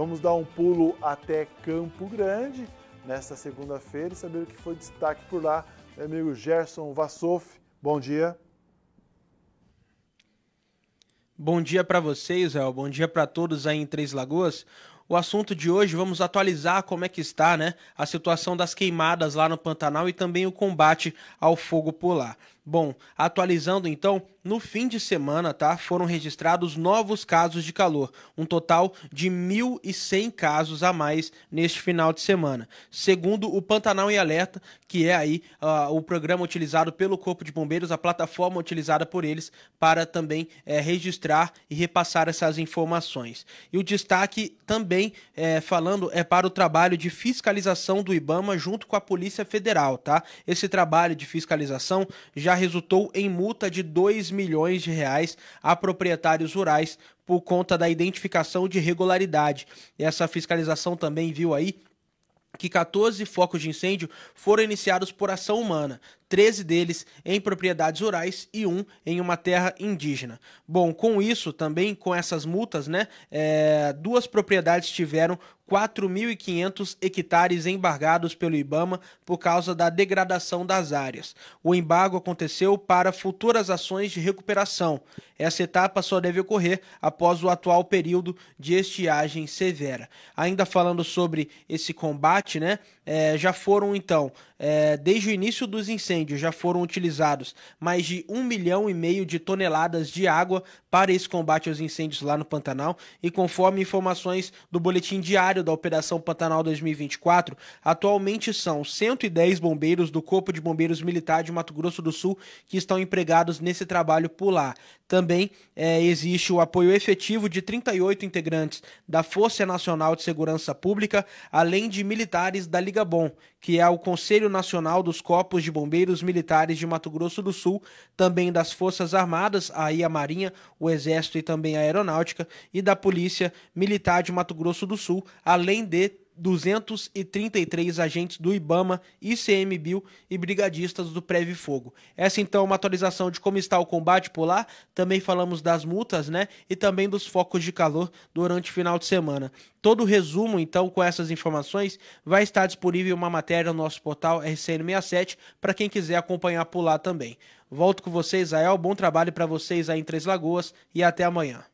Vamos dar um pulo até Campo Grande nesta segunda-feira e saber o que foi destaque por lá. Meu amigo Gerson Vassoff, bom dia. Bom dia para vocês, El. Bom dia para todos aí em Três Lagoas. O assunto de hoje vamos atualizar como é que está, né, a situação das queimadas lá no Pantanal e também o combate ao fogo por lá. Bom, atualizando então, no fim de semana, tá, foram registrados novos casos de calor, um total de 1.100 casos a mais neste final de semana. Segundo o Pantanal em Alerta, que é aí uh, o programa utilizado pelo Corpo de Bombeiros, a plataforma utilizada por eles para também eh, registrar e repassar essas informações. E o destaque também eh, falando é para o trabalho de fiscalização do IBAMA junto com a Polícia Federal, tá? Esse trabalho de fiscalização já resultou em multa de 2 milhões de reais a proprietários rurais por conta da identificação de irregularidade. Essa fiscalização também viu aí que 14 focos de incêndio foram iniciados por ação humana, 13 deles em propriedades rurais e um em uma terra indígena. Bom, com isso, também com essas multas, né, é, duas propriedades tiveram 4.500 hectares embargados pelo Ibama por causa da degradação das áreas. O embargo aconteceu para futuras ações de recuperação. Essa etapa só deve ocorrer após o atual período de estiagem severa. Ainda falando sobre esse combate, né, é, já foram então, é, desde o início dos incêndios, já foram utilizados mais de um milhão e meio de toneladas de água para esse combate aos incêndios lá no Pantanal. E conforme informações do boletim diário da Operação Pantanal 2024, atualmente são 110 bombeiros do Corpo de Bombeiros Militar de Mato Grosso do Sul que estão empregados nesse trabalho por lá. Também é, existe o apoio efetivo de 38 integrantes da Força Nacional de Segurança Pública, além de militares da Liga Bom, que é o Conselho Nacional dos Corpos de Bombeiros bombeiros militares de Mato Grosso do Sul, também das Forças Armadas, aí a Marinha, o Exército e também a Aeronáutica, e da Polícia Militar de Mato Grosso do Sul, além de 233 agentes do IBAMA, ICMBio e brigadistas do Preve Fogo. Essa então é uma atualização de como está o combate por lá. Também falamos das multas, né? E também dos focos de calor durante o final de semana. Todo o resumo, então, com essas informações, vai estar disponível em uma matéria no nosso portal RCN67 para quem quiser acompanhar por lá também. Volto com vocês, Ael. Bom trabalho para vocês aí em Três Lagoas e até amanhã.